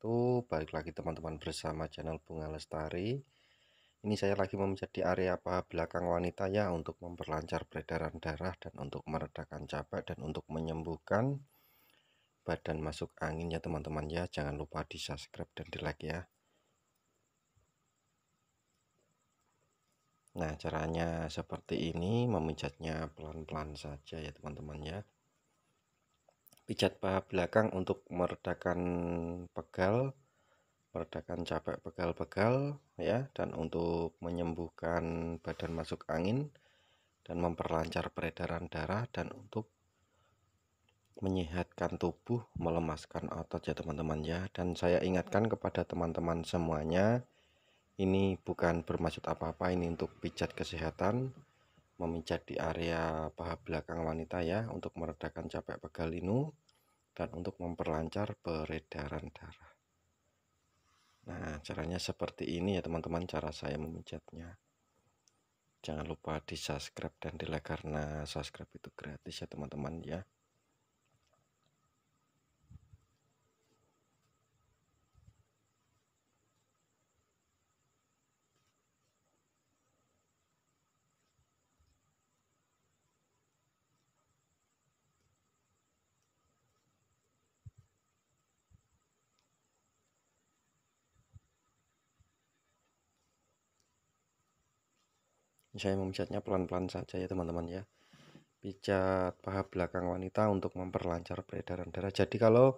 wabarakatuh Balik lagi teman-teman bersama channel Bunga Lestari Ini saya lagi memijat di area apa belakang wanita ya Untuk memperlancar peredaran darah dan untuk meredakan capek Dan untuk menyembuhkan badan masuk angin ya teman-teman ya Jangan lupa di subscribe dan di like ya Nah caranya seperti ini memijatnya pelan-pelan saja ya teman-teman ya pijat paha belakang untuk meredakan pegal meredakan capek pegal-pegal ya dan untuk menyembuhkan badan masuk angin dan memperlancar peredaran darah dan untuk menyehatkan tubuh melemaskan otot ya teman-teman ya dan saya ingatkan kepada teman-teman semuanya ini bukan bermaksud apa-apa ini untuk pijat kesehatan memijat di area paha belakang wanita ya untuk meredakan capek pegal linu dan untuk memperlancar peredaran darah. Nah, caranya seperti ini ya teman-teman cara saya memijatnya. Jangan lupa di subscribe dan di like karena subscribe itu gratis ya teman-teman ya. saya memijatnya pelan-pelan saja ya teman-teman ya pijat paha belakang wanita untuk memperlancar peredaran darah jadi kalau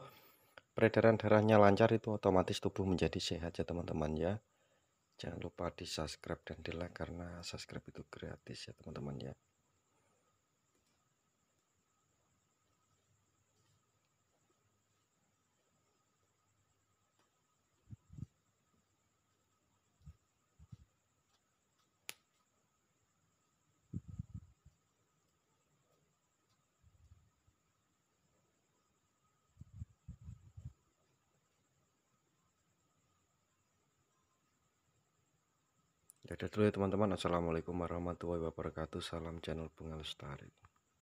peredaran darahnya lancar itu otomatis tubuh menjadi sehat ya teman-teman ya jangan lupa di subscribe dan di like karena subscribe itu gratis ya teman-teman ya Dadah dulu ya teman-teman Assalamualaikum warahmatullahi wabarakatuh Salam channel Bunga Lestari